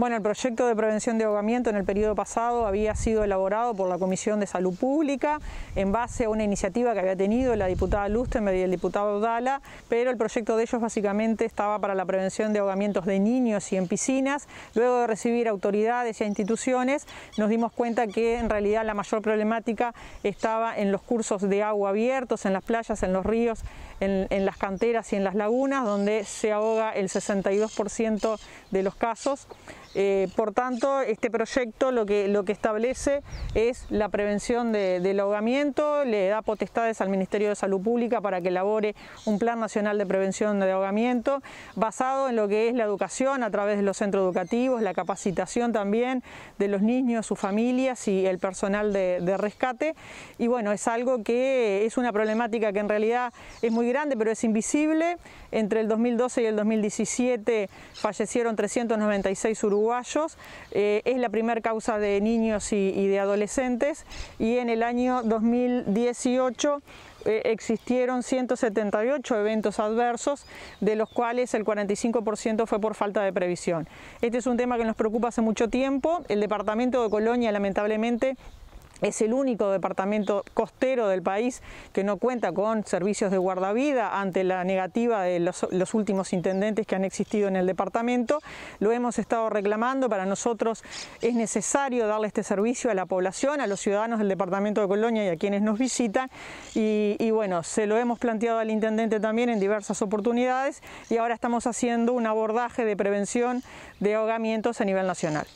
Bueno, el proyecto de prevención de ahogamiento en el periodo pasado había sido elaborado por la Comisión de Salud Pública en base a una iniciativa que había tenido la diputada Lustenberg y el diputado Dala, pero el proyecto de ellos básicamente estaba para la prevención de ahogamientos de niños y en piscinas. Luego de recibir autoridades y instituciones, nos dimos cuenta que en realidad la mayor problemática estaba en los cursos de agua abiertos, en las playas, en los ríos, en las canteras y en las lagunas, donde se ahoga el 62% de los casos. Eh, por tanto, este proyecto lo que, establece es la prevención del ahogamiento, le da potestades al Ministerio de Salud Pública para que elabore un Plan Nacional de Prevención de Ahogamiento basado en lo que es la educación a través de los centros educativos, la capacitación también de los niños, sus familias y el personal de, de rescate. Y bueno, es algo que es una problemática que en realidad es muy grande, pero es invisible. Entre el 2012 y el 2017 fallecieron 396 uruguayos uruguayos. Eh, es la primera causa de niños y, de adolescentes y en el año 2018 eh, existieron 178 eventos adversos, de los cuales el 45% fue por falta de previsión. Este es un tema que nos preocupa hace mucho tiempo. El departamento de Colonia, lamentablemente, es el único departamento costero del país que no cuenta con servicios de guardavida ante la negativa de los, últimos intendentes que han existido en el departamento. Lo hemos estado reclamando. Para nosotros es necesario darle este servicio a la población, a los ciudadanos del departamento de Colonia y a quienes nos visitan. y bueno, se lo hemos planteado al intendente también en diversas oportunidades y ahora estamos haciendo un abordaje de prevención de ahogamientos a nivel nacional.